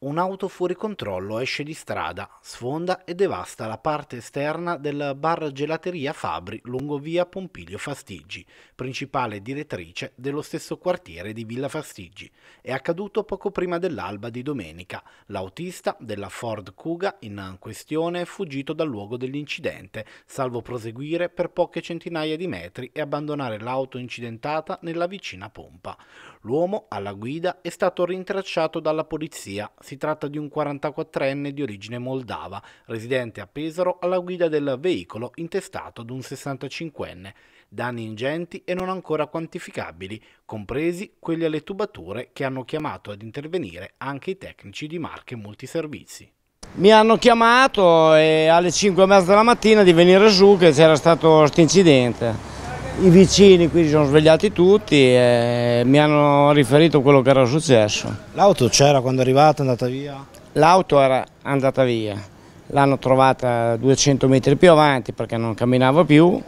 Un'auto fuori controllo esce di strada, sfonda e devasta la parte esterna del bar gelateria Fabri lungo via Pompilio Fastigi, principale direttrice dello stesso quartiere di Villa Fastigi. È accaduto poco prima dell'alba di domenica. L'autista della Ford Kuga in questione è fuggito dal luogo dell'incidente, salvo proseguire per poche centinaia di metri e abbandonare l'auto incidentata nella vicina pompa. L'uomo alla guida è stato rintracciato dalla polizia si tratta di un 44enne di origine moldava, residente a Pesaro alla guida del veicolo intestato ad un 65enne. Danni ingenti e non ancora quantificabili, compresi quelli alle tubature che hanno chiamato ad intervenire anche i tecnici di marche multiservizi. Mi hanno chiamato alle 5 e mezza della mattina di venire su che c'era stato questo incidente. I vicini qui si sono svegliati tutti e mi hanno riferito quello che era successo. L'auto c'era quando è arrivata, è andata via? L'auto era andata via, l'hanno trovata 200 metri più avanti perché non camminava più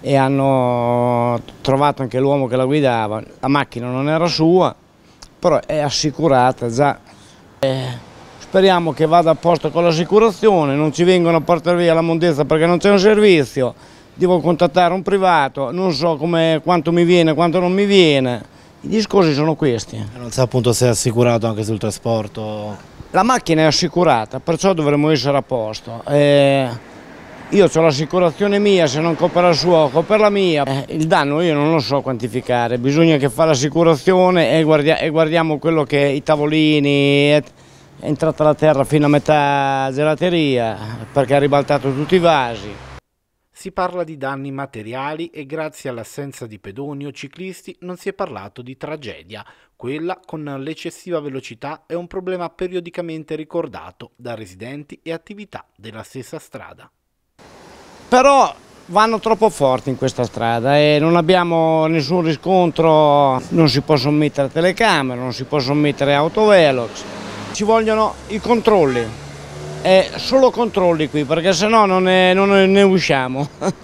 e hanno trovato anche l'uomo che la guidava. La macchina non era sua, però è assicurata già. Eh, speriamo che vada a posto con l'assicurazione, non ci vengono a portare via la mondezza perché non c'è un servizio devo contattare un privato, non so come, quanto mi viene, quanto non mi viene, i discorsi sono questi. Eh, non sa appunto se è assicurato anche sul trasporto? La macchina è assicurata, perciò dovremmo essere a posto. Eh, io ho l'assicurazione mia, se non copre la sua, copre la mia. Eh, il danno io non lo so quantificare, bisogna che fa l'assicurazione e, guardia e, guardiamo quello che i tavolini, è, entrata la terra fino a metà gelateria perché ha ribaltato tutti i vasi. Si parla di danni materiali e grazie all'assenza di pedoni o ciclisti non si è parlato di tragedia. Quella con l'eccessiva velocità è un problema periodicamente ricordato da residenti e attività della stessa strada. Però vanno troppo forti in questa strada e non abbiamo nessun riscontro, non si possono mettere telecamere, non si possono mettere autovelox, ci vogliono i controlli eh, solo controlli qui perché sennò non ne, non ne usciamo.